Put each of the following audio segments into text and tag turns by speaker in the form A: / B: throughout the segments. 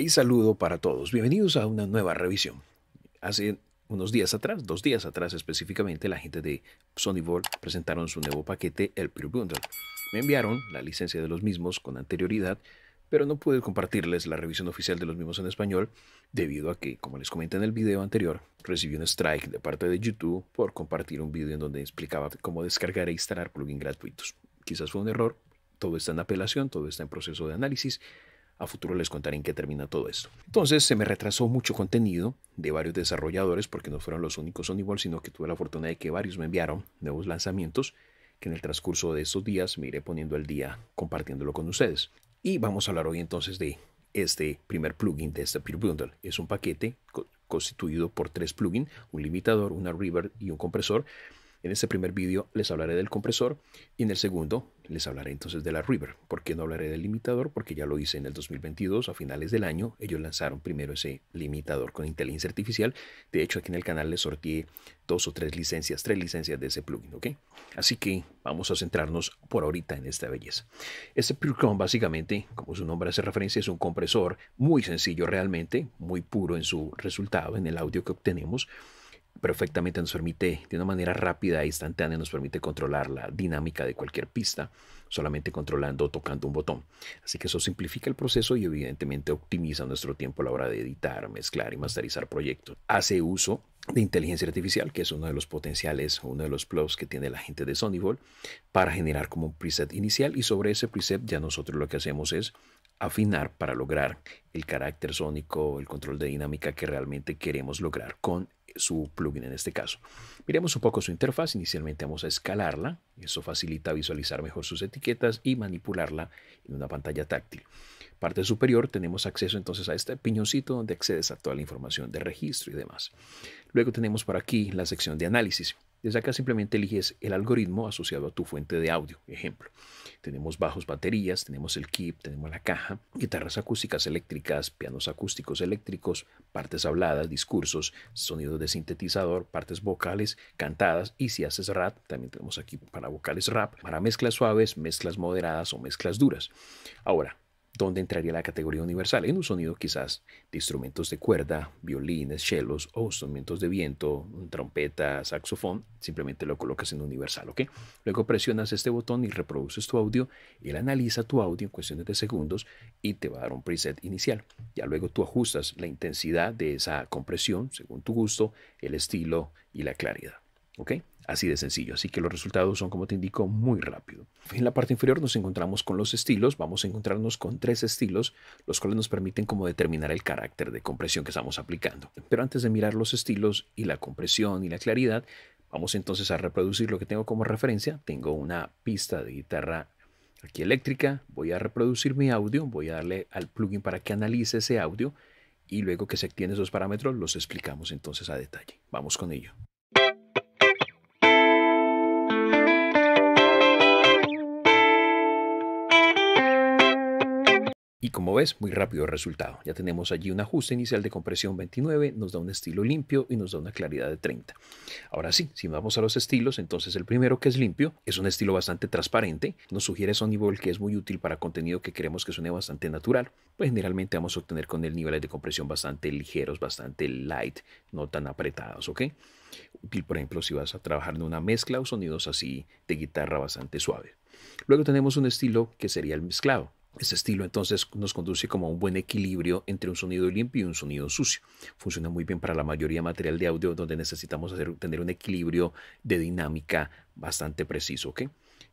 A: Y saludo para todos. Bienvenidos a una nueva revisión. Hace unos días atrás, dos días atrás específicamente, la gente de World presentaron su nuevo paquete, el Pure Bundle. Me enviaron la licencia de los mismos con anterioridad, pero no pude compartirles la revisión oficial de los mismos en español debido a que, como les comenté en el video anterior, recibí un strike de parte de YouTube por compartir un video en donde explicaba cómo descargar e instalar plugins gratuitos. Quizás fue un error, todo está en apelación, todo está en proceso de análisis, a futuro les contaré en qué termina todo esto. Entonces se me retrasó mucho contenido de varios desarrolladores porque no fueron los únicos Wall, sino que tuve la fortuna de que varios me enviaron nuevos lanzamientos que en el transcurso de estos días me iré poniendo al día compartiéndolo con ustedes. Y vamos a hablar hoy entonces de este primer plugin de este Peer Bundle. Es un paquete constituido por tres plugins, un limitador, una river y un compresor en este primer vídeo les hablaré del compresor y en el segundo les hablaré entonces de la River. ¿Por qué no hablaré del limitador? Porque ya lo hice en el 2022, a finales del año, ellos lanzaron primero ese limitador con inteligencia artificial. De hecho, aquí en el canal les sorteé dos o tres licencias, tres licencias de ese plugin, ¿ok? Así que vamos a centrarnos por ahorita en esta belleza. Este PureCon básicamente, como su nombre hace referencia, es un compresor muy sencillo realmente, muy puro en su resultado, en el audio que obtenemos perfectamente nos permite, de una manera rápida e instantánea, nos permite controlar la dinámica de cualquier pista, solamente controlando o tocando un botón. Así que eso simplifica el proceso y evidentemente optimiza nuestro tiempo a la hora de editar, mezclar y masterizar proyectos. Hace uso de inteligencia artificial, que es uno de los potenciales, uno de los plus que tiene la gente de Sonyball, para generar como un preset inicial y sobre ese preset ya nosotros lo que hacemos es afinar para lograr el carácter sónico, el control de dinámica que realmente queremos lograr con su plugin en este caso. Miremos un poco su interfaz. Inicialmente vamos a escalarla. Eso facilita visualizar mejor sus etiquetas y manipularla en una pantalla táctil. Parte superior tenemos acceso entonces a este piñoncito donde accedes a toda la información de registro y demás. Luego tenemos por aquí la sección de análisis. Desde acá simplemente eliges el algoritmo asociado a tu fuente de audio. Ejemplo, tenemos bajos baterías, tenemos el kit, tenemos la caja, guitarras acústicas eléctricas, pianos acústicos eléctricos, partes habladas, discursos, sonidos de sintetizador, partes vocales, cantadas y si haces rap, también tenemos aquí para vocales rap, para mezclas suaves, mezclas moderadas o mezclas duras. Ahora, donde entraría la categoría universal en un sonido quizás de instrumentos de cuerda, violines, chelos o instrumentos de viento, trompeta, saxofón, simplemente lo colocas en universal, ¿ok? Luego presionas este botón y reproduces tu audio, él analiza tu audio en cuestiones de segundos y te va a dar un preset inicial. Ya luego tú ajustas la intensidad de esa compresión según tu gusto, el estilo y la claridad. Así de sencillo. Así que los resultados son, como te indico, muy rápido. En la parte inferior nos encontramos con los estilos. Vamos a encontrarnos con tres estilos, los cuales nos permiten como determinar el carácter de compresión que estamos aplicando. Pero antes de mirar los estilos y la compresión y la claridad, vamos entonces a reproducir lo que tengo como referencia. Tengo una pista de guitarra aquí eléctrica. Voy a reproducir mi audio. Voy a darle al plugin para que analice ese audio. Y luego que se obtienen esos parámetros, los explicamos entonces a detalle. Vamos con ello. Y como ves, muy rápido el resultado. Ya tenemos allí un ajuste inicial de compresión 29, nos da un estilo limpio y nos da una claridad de 30. Ahora sí, si vamos a los estilos, entonces el primero que es limpio es un estilo bastante transparente. Nos sugiere Ball que es muy útil para contenido que queremos que suene bastante natural. Pues generalmente vamos a obtener con el niveles de compresión bastante ligeros, bastante light, no tan apretados, ¿ok? Útil, por ejemplo, si vas a trabajar en una mezcla o sonidos así de guitarra bastante suave. Luego tenemos un estilo que sería el mezclado este estilo entonces nos conduce como a un buen equilibrio entre un sonido limpio y un sonido sucio. Funciona muy bien para la mayoría material de audio donde necesitamos hacer, tener un equilibrio de dinámica bastante preciso.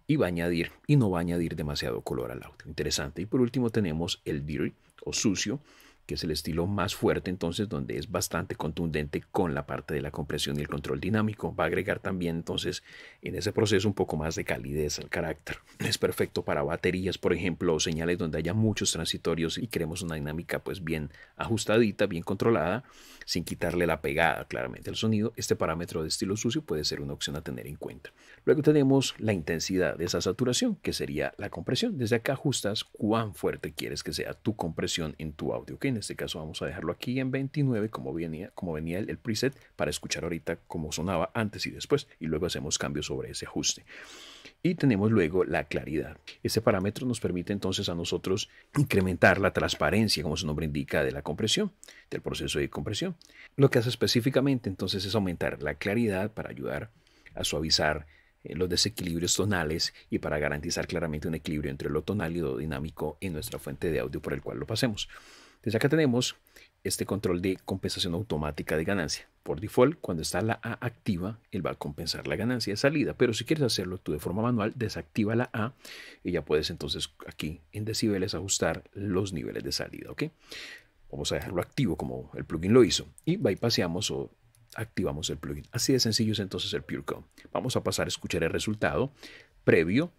A: Y va a añadir y no va a añadir demasiado color al audio. Interesante. Y por último tenemos el dirty o sucio que es el estilo más fuerte, entonces donde es bastante contundente con la parte de la compresión y el control dinámico. Va a agregar también entonces en ese proceso un poco más de calidez al carácter. Es perfecto para baterías, por ejemplo, o señales donde haya muchos transitorios y queremos una dinámica pues bien ajustadita, bien controlada, sin quitarle la pegada claramente al sonido. Este parámetro de estilo sucio puede ser una opción a tener en cuenta. Luego tenemos la intensidad de esa saturación, que sería la compresión. Desde acá ajustas cuán fuerte quieres que sea tu compresión en tu audio. En este caso vamos a dejarlo aquí en 29 como venía, como venía el, el, preset para escuchar ahorita cómo sonaba antes y después y luego hacemos cambios sobre ese ajuste. Y tenemos luego la claridad. Este parámetro nos permite entonces a nosotros incrementar la transparencia, como su nombre indica, de la compresión, del proceso de compresión. Lo que hace específicamente entonces es aumentar la claridad para ayudar a suavizar eh, los desequilibrios tonales y para garantizar claramente un equilibrio entre lo tonal y lo dinámico en nuestra fuente de audio por el cual lo pasemos. Entonces acá tenemos este control de compensación automática de ganancia. Por default, cuando está la A activa, él va a compensar la ganancia de salida, pero si quieres hacerlo tú de forma manual, desactiva la A y ya puedes entonces aquí en decibeles ajustar los niveles de salida, ¿ok? Vamos a dejarlo activo como el plugin lo hizo y bypassamos o activamos el plugin. Así de sencillo es entonces el PureCom. Vamos a pasar a escuchar el resultado previo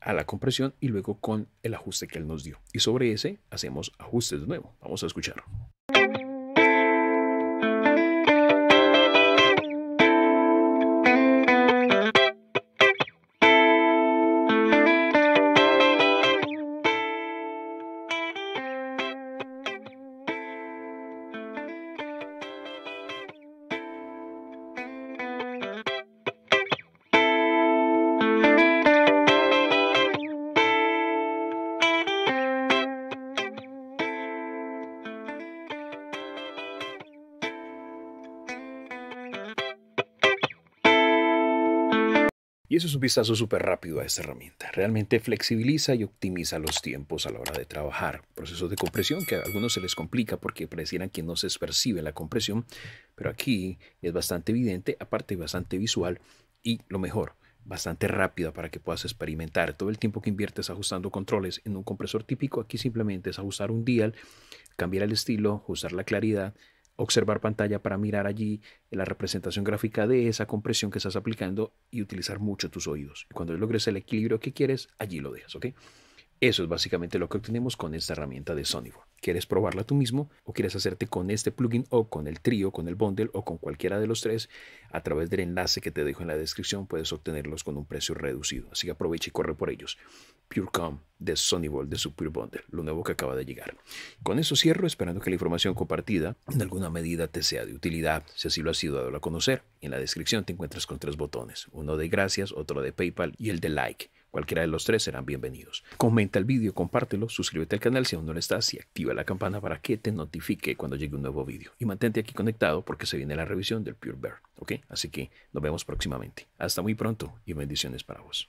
A: a la compresión y luego con el ajuste que él nos dio. Y sobre ese hacemos ajustes de nuevo. Vamos a escuchar. Y eso es un vistazo súper rápido a esta herramienta. Realmente flexibiliza y optimiza los tiempos a la hora de trabajar. Procesos de compresión que a algunos se les complica porque parecieran que no se percibe la compresión, pero aquí es bastante evidente, aparte bastante visual y lo mejor, bastante rápida para que puedas experimentar. Todo el tiempo que inviertes ajustando controles en un compresor típico, aquí simplemente es ajustar un dial, cambiar el estilo, ajustar la claridad, observar pantalla para mirar allí la representación gráfica de esa compresión que estás aplicando y utilizar mucho tus oídos. Y cuando logres el equilibrio que quieres, allí lo dejas, ¿ok? Eso es básicamente lo que obtenemos con esta herramienta de Sonivore. ¿Quieres probarla tú mismo o quieres hacerte con este plugin o con el trío, con el bundle o con cualquiera de los tres? A través del enlace que te dejo en la descripción puedes obtenerlos con un precio reducido. Así que aprovecha y corre por ellos. PureCom de Sonyball de su Pure Bundle, lo nuevo que acaba de llegar. Con eso cierro, esperando que la información compartida en alguna medida te sea de utilidad, si así lo has sido dado a conocer. En la descripción te encuentras con tres botones, uno de gracias, otro de PayPal y el de like. Cualquiera de los tres serán bienvenidos. Comenta el vídeo, compártelo, suscríbete al canal si aún no lo estás y activa la campana para que te notifique cuando llegue un nuevo vídeo. Y mantente aquí conectado porque se viene la revisión del Pure Bear, ¿ok? Así que nos vemos próximamente. Hasta muy pronto y bendiciones para vos.